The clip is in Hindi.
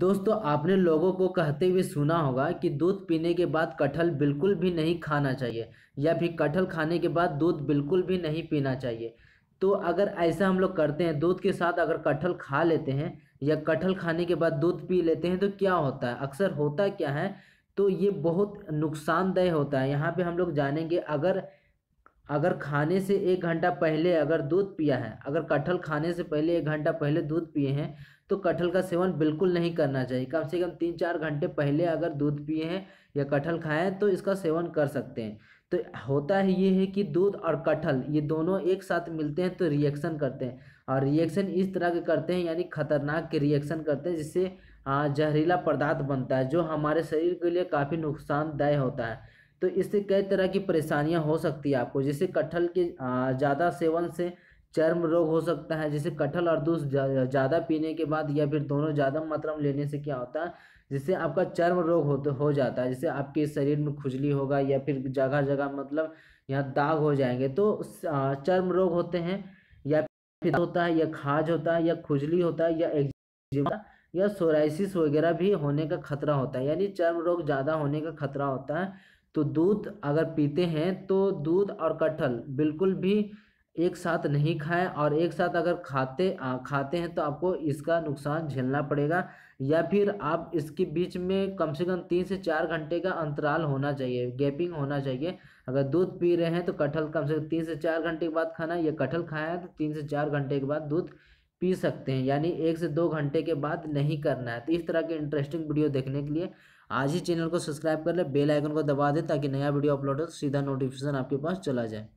दोस्तों आपने लोगों को कहते हुए सुना होगा कि दूध पीने के बाद कटहल बिल्कुल भी नहीं खाना चाहिए या फिर कटहल खाने के बाद दूध बिल्कुल भी नहीं पीना चाहिए तो अगर ऐसा हम लोग करते हैं दूध के साथ अगर कटहल खा लेते हैं या कटहल खाने के बाद दूध पी लेते हैं तो क्या होता है अक्सर होता क्या है तो ये बहुत नुकसानदेह होता है यहाँ पर हम लोग जानेंगे अगर अगर खाने से एक घंटा पहले अगर दूध पिया है अगर कटहल खाने से पहले एक घंटा पहले दूध पिए हैं तो कटहल का सेवन बिल्कुल नहीं करना चाहिए कम से कम तीन चार घंटे पहले अगर दूध पिए हैं या कटहल खाएं तो इसका सेवन कर सकते हैं तो होता है ये है कि दूध और कटहल ये दोनों एक साथ मिलते हैं तो रिएक्शन करते हैं और रिएक्शन इस तरह के करते हैं यानी खतरनाक के रिएक्शन करते हैं जिससे हाँ, जहरीला पदार्थ बनता है जो हमारे शरीर के लिए काफ़ी नुकसानदायक होता है तो इससे कई तरह की परेशानियां हो सकती है आपको जैसे कटहल के ज़्यादा सेवन से चर्म रोग हो सकता है जैसे कटहल और दूध ज़्यादा पीने के बाद या फिर दोनों ज़्यादा मात्रा में लेने से क्या होता है जिससे आपका चर्म रोग हो हो जाता है जैसे आपके शरीर में खुजली होगा या फिर जगह जगह मतलब यहाँ दाग हो जाएंगे तो चर्म रोग होते हैं या फिर होता है या खाज होता है या खुजली होता है या एक्जिमा या सोराइसिस वगैरह भी होने का खतरा होता है यानी चर्म रोग ज़्यादा होने का खतरा होता है तो दूध अगर पीते हैं तो दूध और कटहल बिल्कुल भी एक साथ नहीं खाएं और एक साथ अगर खाते आ, खाते हैं तो आपको इसका नुकसान झेलना पड़ेगा या फिर आप इसके बीच में कम से कम तीन से चार घंटे का अंतराल होना चाहिए गैपिंग होना चाहिए अगर दूध पी रहे हैं तो कटहल कम से कम तीन से चार घंटे के बाद खाना या कटहल खाया है तो तीन से चार घंटे के बाद दूध पी सकते हैं यानी एक से दो घंटे के बाद नहीं करना है तो इस तरह के इंटरेस्टिंग वीडियो देखने के लिए आज ही चैनल को सब्सक्राइब कर ले बेल आइकन को दबा दें ताकि नया वीडियो अपलोड हो तो सीधा नोटिफिकेशन आपके पास चला जाए